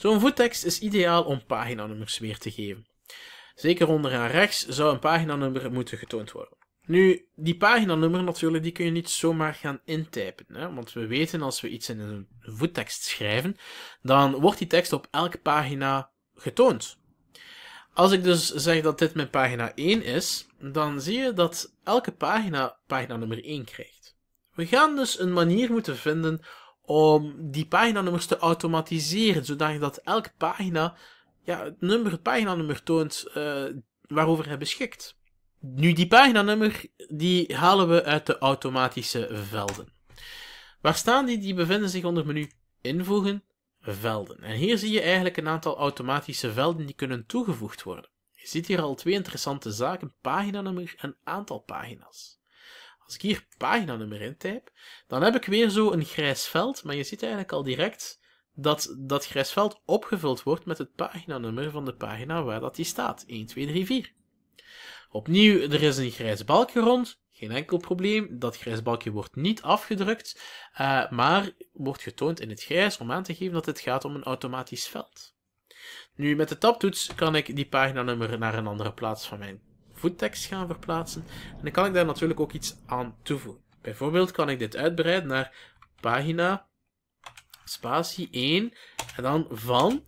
Zo'n voettekst is ideaal om paginanummers weer te geven. Zeker onderaan rechts zou een paginanummer moeten getoond worden. Nu, die paginanummer natuurlijk, die kun je niet zomaar gaan intypen. Hè? Want we weten als we iets in een voettekst schrijven, dan wordt die tekst op elke pagina getoond. Als ik dus zeg dat dit mijn pagina 1 is, dan zie je dat elke pagina pagina nummer 1 krijgt. We gaan dus een manier moeten vinden om die paginanummers te automatiseren, zodat dat elke pagina ja, het nummer, het paginanummer toont uh, waarover hij beschikt. Nu, die paginanummer, die halen we uit de automatische velden. Waar staan die? Die bevinden zich onder menu invoegen, velden. En hier zie je eigenlijk een aantal automatische velden die kunnen toegevoegd worden. Je ziet hier al twee interessante zaken, paginanummer en aantal pagina's. Als ik hier paginanummer type, dan heb ik weer zo een grijs veld, maar je ziet eigenlijk al direct dat dat grijs veld opgevuld wordt met het paginanummer van de pagina waar dat die staat. 1, 2, 3, 4. Opnieuw, er is een grijs balkje rond, geen enkel probleem. Dat grijs balkje wordt niet afgedrukt, eh, maar wordt getoond in het grijs om aan te geven dat het gaat om een automatisch veld. Nu, met de tabtoets kan ik die paginanummer naar een andere plaats van mijn voettekst gaan verplaatsen. En dan kan ik daar natuurlijk ook iets aan toevoegen. Bijvoorbeeld kan ik dit uitbreiden naar pagina, spatie 1 en dan van.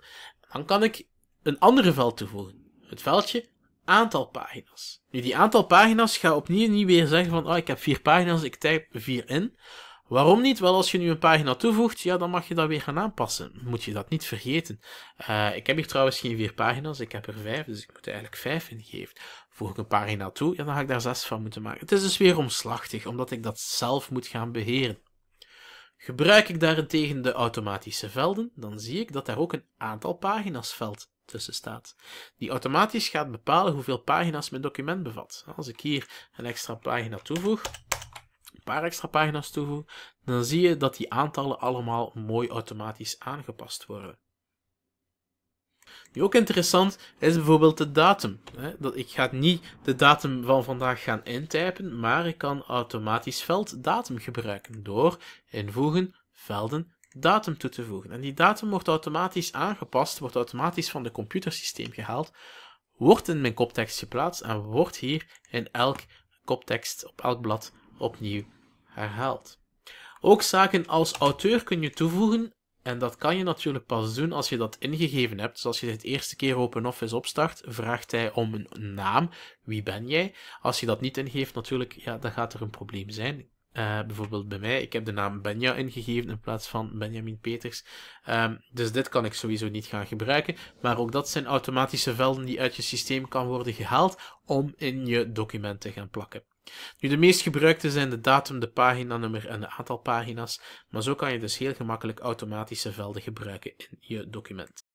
Dan kan ik een andere veld toevoegen. Het veldje aantal pagina's. Nu, die aantal pagina's ga opnieuw niet weer zeggen van, oh, ik heb vier pagina's, ik type vier in. Waarom niet? Wel, als je nu een pagina toevoegt, ja, dan mag je dat weer gaan aanpassen. Moet je dat niet vergeten. Eh, ik heb hier trouwens geen vier pagina's, ik heb er vijf, dus ik moet er eigenlijk vijf ingeven. Voeg ik een pagina toe, ja, dan ga ik daar zes van moeten maken. Het is dus weer omslachtig, omdat ik dat zelf moet gaan beheren. Gebruik ik daarentegen de automatische velden, dan zie ik dat daar ook een aantal pagina's veld tussen staat, die automatisch gaat bepalen hoeveel pagina's mijn document bevat. Als ik hier een extra pagina toevoeg, paar extra pagina's toevoeg, dan zie je dat die aantallen allemaal mooi automatisch aangepast worden. Nu ook interessant is bijvoorbeeld de datum. Dat ik ga niet de datum van vandaag gaan intypen, maar ik kan automatisch veld datum gebruiken door invoegen, velden, datum toe te voegen. En die datum wordt automatisch aangepast, wordt automatisch van de computersysteem gehaald, wordt in mijn koptekst geplaatst en wordt hier in elk koptekst op elk blad opnieuw herhaalt. Ook zaken als auteur kun je toevoegen, en dat kan je natuurlijk pas doen als je dat ingegeven hebt. Dus als je het eerste keer OpenOffice opstart, vraagt hij om een naam. Wie ben jij? Als je dat niet ingeeft, natuurlijk, ja, dan gaat er een probleem zijn. Eh, bijvoorbeeld bij mij, ik heb de naam Benja ingegeven in plaats van Benjamin Peters. Ehm, dus dit kan ik sowieso niet gaan gebruiken. Maar ook dat zijn automatische velden die uit je systeem kan worden gehaald om in je document te gaan plakken. Nu, de meest gebruikte zijn de datum, de paginanummer en de aantal pagina's, maar zo kan je dus heel gemakkelijk automatische velden gebruiken in je document.